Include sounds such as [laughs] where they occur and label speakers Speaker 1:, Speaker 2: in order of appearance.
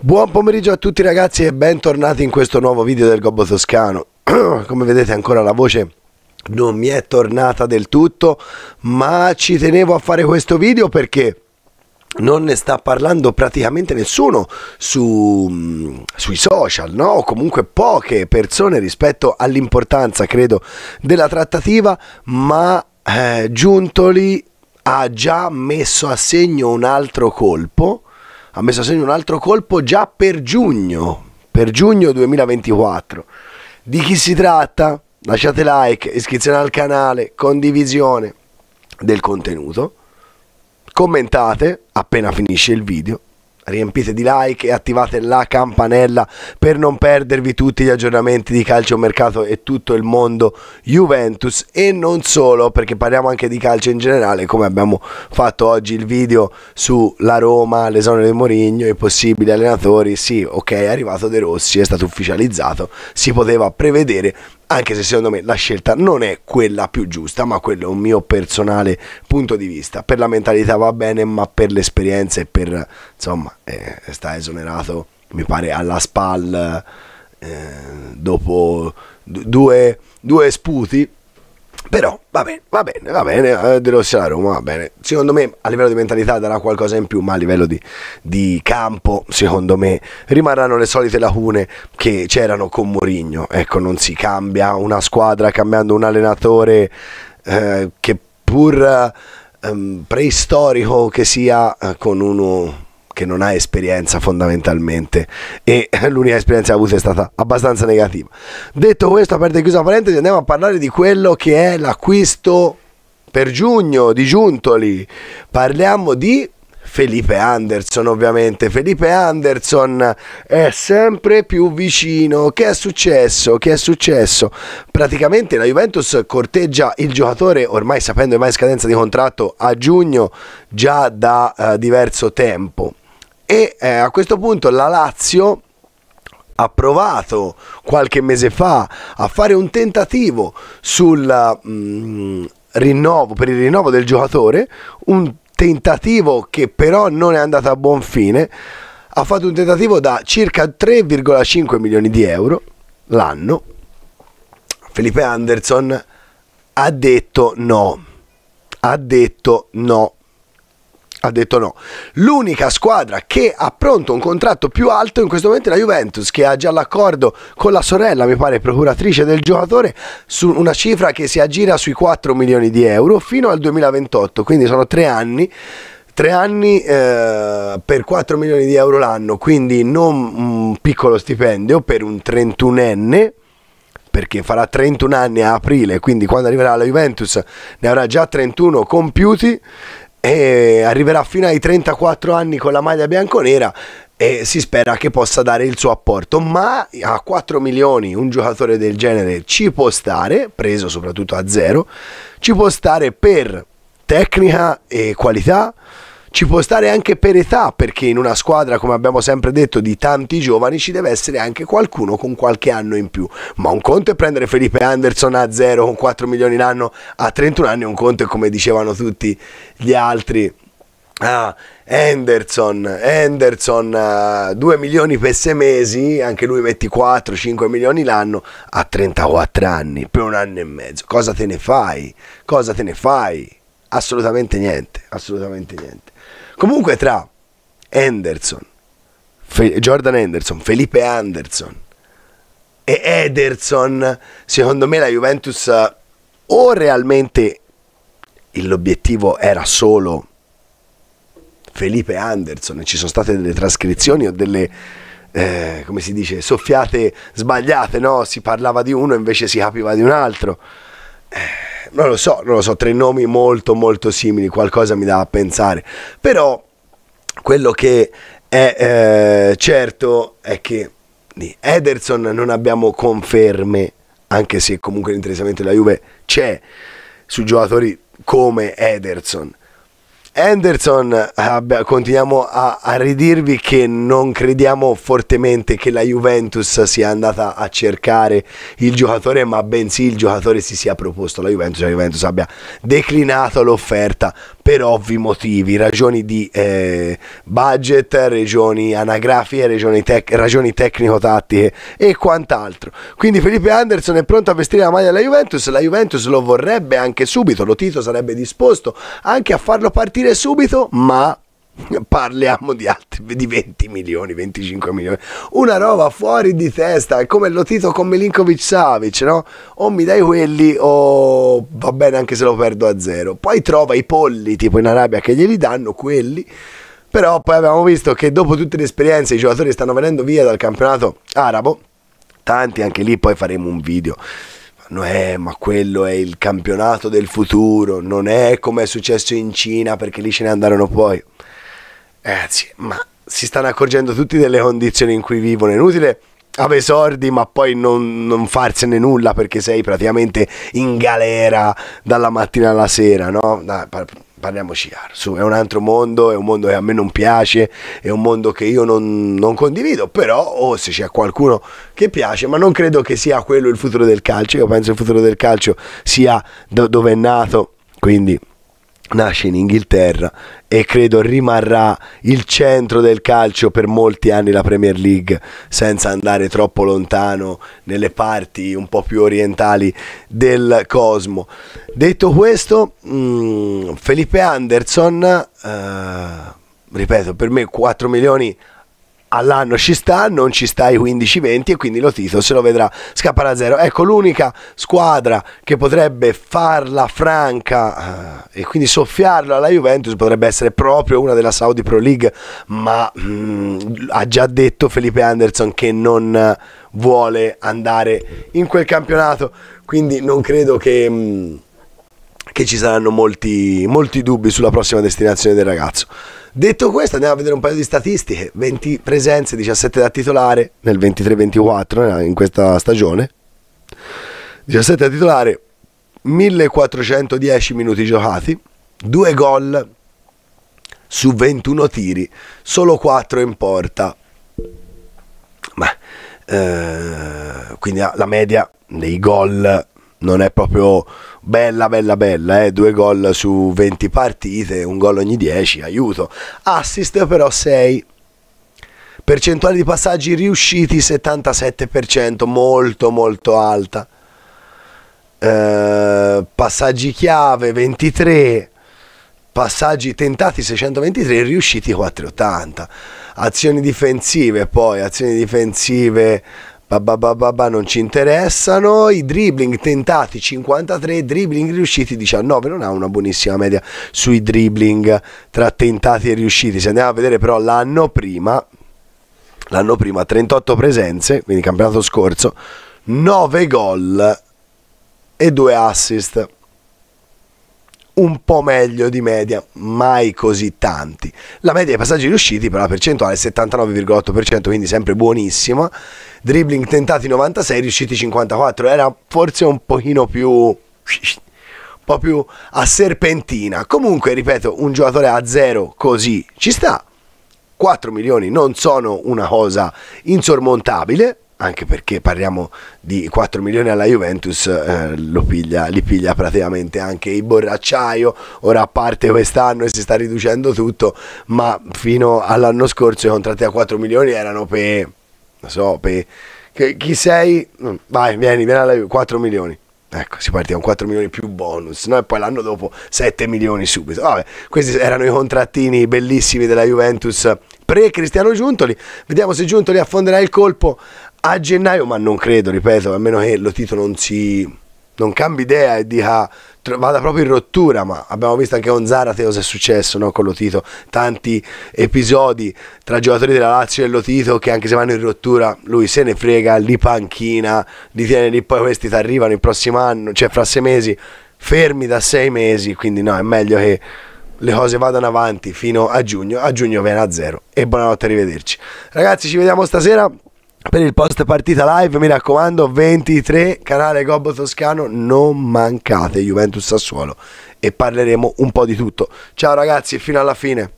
Speaker 1: Buon pomeriggio a tutti ragazzi e bentornati in questo nuovo video del Gobbo Toscano. [clears throat] Come vedete ancora la voce non mi è tornata del tutto, ma ci tenevo a fare questo video perché non ne sta parlando praticamente nessuno su, mm, sui social, no? O comunque poche persone rispetto all'importanza, credo, della trattativa, ma eh, Giuntoli ha già messo a segno un altro colpo ha messo a segno un altro colpo già per giugno, per giugno 2024. Di chi si tratta? Lasciate like, iscrizione al canale, condivisione del contenuto, commentate appena finisce il video riempite di like e attivate la campanella per non perdervi tutti gli aggiornamenti di calcio mercato e tutto il mondo Juventus e non solo perché parliamo anche di calcio in generale come abbiamo fatto oggi il video sulla Roma, l'esonero del Mourinho, i possibili allenatori, sì ok è arrivato De Rossi, è stato ufficializzato, si poteva prevedere anche se secondo me la scelta non è quella più giusta, ma quello è un mio personale punto di vista. Per la mentalità va bene, ma per l'esperienza e per, insomma, eh, sta esonerato, mi pare, alla SPAL eh, dopo due, due sputi però va bene, va bene, va bene, eh, De Rossi alla Roma, va bene. Secondo me a livello di mentalità darà qualcosa in più, ma a livello di, di campo, secondo me, rimarranno le solite lacune che c'erano con Mourinho. Ecco, non si cambia una squadra cambiando un allenatore eh, che pur eh, preistorico che sia eh, con uno che non ha esperienza fondamentalmente e [laughs] l'unica esperienza avuta è stata abbastanza negativa. Detto questo, aperta e chiusa parentesi, andiamo a parlare di quello che è l'acquisto per giugno di Giuntoli. Parliamo di Felipe Anderson ovviamente Felipe Anderson è sempre più vicino che è successo che è successo praticamente la Juventus corteggia il giocatore ormai sapendo che va in scadenza di contratto a giugno già da eh, diverso tempo e eh, a questo punto la Lazio ha provato qualche mese fa a fare un tentativo sul mm, rinnovo, per il rinnovo del giocatore, un tentativo che però non è andato a buon fine, ha fatto un tentativo da circa 3,5 milioni di euro l'anno. Felipe Anderson ha detto no, ha detto no ha detto no. L'unica squadra che ha pronto un contratto più alto in questo momento è la Juventus, che ha già l'accordo con la sorella, mi pare, procuratrice del giocatore, su una cifra che si aggira sui 4 milioni di euro fino al 2028, quindi sono tre anni. Tre anni eh, per 4 milioni di euro l'anno, quindi non un piccolo stipendio per un 31enne, perché farà 31 anni a aprile, quindi quando arriverà la Juventus ne avrà già 31 compiuti e arriverà fino ai 34 anni con la maglia bianconera e si spera che possa dare il suo apporto, ma a 4 milioni un giocatore del genere ci può stare, preso soprattutto a zero, ci può stare per tecnica e qualità, ci può stare anche per età, perché in una squadra, come abbiamo sempre detto, di tanti giovani ci deve essere anche qualcuno con qualche anno in più. Ma un conto è prendere Felipe Anderson a zero con 4 milioni l'anno a 31 anni, un conto è come dicevano tutti gli altri. Ah, Henderson, Henderson 2 ah, milioni per 6 mesi, anche lui metti 4-5 milioni l'anno a 34 anni, per un anno e mezzo. Cosa te ne fai? Cosa te ne fai? assolutamente niente, assolutamente niente. Comunque tra Henderson, Fe- Jordan Henderson, Felipe Anderson e Ederson, secondo me la Juventus o realmente l'obiettivo era solo Felipe Anderson, ci sono state delle trascrizioni o delle, eh, come si dice, soffiate sbagliate, no? Si parlava di uno invece si capiva di un altro. Eh non lo so, non lo so, tre nomi molto molto simili, qualcosa mi dà a pensare. Però quello che è eh, certo è che di Ederson non abbiamo conferme, anche se comunque l'interessamento della Juve c'è su giocatori come Ederson. Anderson, continuiamo a, a, ridirvi che non crediamo fortemente che la Juventus sia andata a cercare il giocatore, ma bensì il giocatore si sia proposto la Juventus, la Juventus abbia declinato l'offerta per ovvi motivi, ragioni di eh, budget, ragioni anagrafiche, ragioni, tec- ragioni tecnico-tattiche e quant'altro. Quindi Felipe Anderson è pronto a vestire la maglia della Juventus, la Juventus lo vorrebbe anche subito, lo Tito sarebbe disposto anche a farlo partire subito, ma parliamo di altri di 20 milioni, 25 milioni, una roba fuori di testa, è come lo Tito con Milinkovic Savic, no? O mi dai quelli o va bene anche se lo perdo a zero. Poi trova i polli tipo in Arabia che glieli danno quelli. Però poi abbiamo visto che dopo tutte le esperienze i giocatori stanno venendo via dal campionato arabo, tanti anche lì poi faremo un video. Eh, ma quello è il campionato del futuro, non è come è successo in Cina perché lì ce ne andarono poi. Ragazzi, ma si stanno accorgendo tutti delle condizioni in cui vivono, è inutile avere sordi ma poi non, non, farsene nulla perché sei praticamente in galera dalla mattina alla sera, no? Dai, parliamoci chiaro, su, è un altro mondo, è un mondo che a me non piace, è un mondo che io non, non condivido, però oh, se c'è qualcuno che piace, ma non credo che sia quello il futuro del calcio, io penso che il futuro del calcio sia do, dove è nato, quindi nasce in Inghilterra e credo rimarrà il centro del calcio per molti anni la Premier League senza andare troppo lontano nelle parti un po' più orientali del cosmo. Detto questo, mm, Felipe Anderson, eh, ripeto, per me 4 milioni all'anno ci sta, non ci sta ai 15-20 e quindi lo Tito se lo vedrà scappare a zero. Ecco l'unica squadra che potrebbe farla franca eh, e quindi soffiarla alla Juventus potrebbe essere proprio una della Saudi Pro League, ma mh, mm, ha già detto Felipe Anderson che non vuole andare in quel campionato, quindi non credo che... Mh, mm, che ci saranno molti, molti dubbi sulla prossima destinazione del ragazzo. Detto questo, andiamo a vedere un paio di statistiche: 20 presenze, 17 da titolare nel 23-24 in questa stagione. 17 da titolare, 1410 minuti giocati, 2 gol su 21 tiri, solo 4 in porta. Ma, eh, quindi la media dei gol non è proprio bella bella bella, eh? due gol su 20 partite, un gol ogni 10, aiuto. Assist però 6. Percentuale di passaggi riusciti 77%, molto molto alta. Eh, passaggi chiave 23, passaggi tentati 623, riusciti 480. Azioni difensive poi, azioni difensive bababababa non ci interessano, i dribbling tentati 53, dribbling riusciti 19, non ha una buonissima media sui dribbling tra tentati e riusciti, se andiamo a vedere però l'anno prima, l'anno prima 38 presenze, quindi campionato scorso, 9 gol e 2 assist un po' meglio di media, mai così tanti. La media dei passaggi riusciti però la percentuale è 79,8%, quindi sempre buonissima. Dribbling tentati 96, riusciti 54, era forse un pochino più un po' più a serpentina. Comunque, ripeto, un giocatore a zero così ci sta. 4 milioni non sono una cosa insormontabile, anche perché parliamo di 4 milioni alla Juventus, eh, piglia, li piglia praticamente anche il borracciaio, ora a parte quest'anno e si sta riducendo tutto, ma fino all'anno scorso i contratti a 4 milioni erano per, non so, per, che, chi sei? Mm, vai, vieni, vieni alla Juventus, 4 milioni. Ecco, si partiva con 4 milioni più bonus, no? e poi l'anno dopo 7 milioni subito. Vabbè, questi erano i contrattini bellissimi della Juventus pre-Cristiano Giuntoli. Vediamo se Giuntoli affonderà il colpo a gennaio, ma non credo, ripeto, a meno che lo Tito non si non cambi idea e dica vada proprio in rottura, ma abbiamo visto anche con Zarate cosa è successo no, con Lotito, tanti episodi tra giocatori della Lazio e Lotito che anche se vanno in rottura lui se ne frega, li panchina, li tiene lì, poi questi ti arrivano il prossimo anno, cioè fra sei mesi, fermi da sei mesi, quindi no, è meglio che le cose vadano avanti fino a giugno, a giugno viene a zero e buonanotte, arrivederci. Ragazzi ci vediamo stasera per il post partita live mi raccomando 23 canale Gobbo Toscano non mancate Juventus Sassuolo e parleremo un po' di tutto ciao ragazzi fino alla fine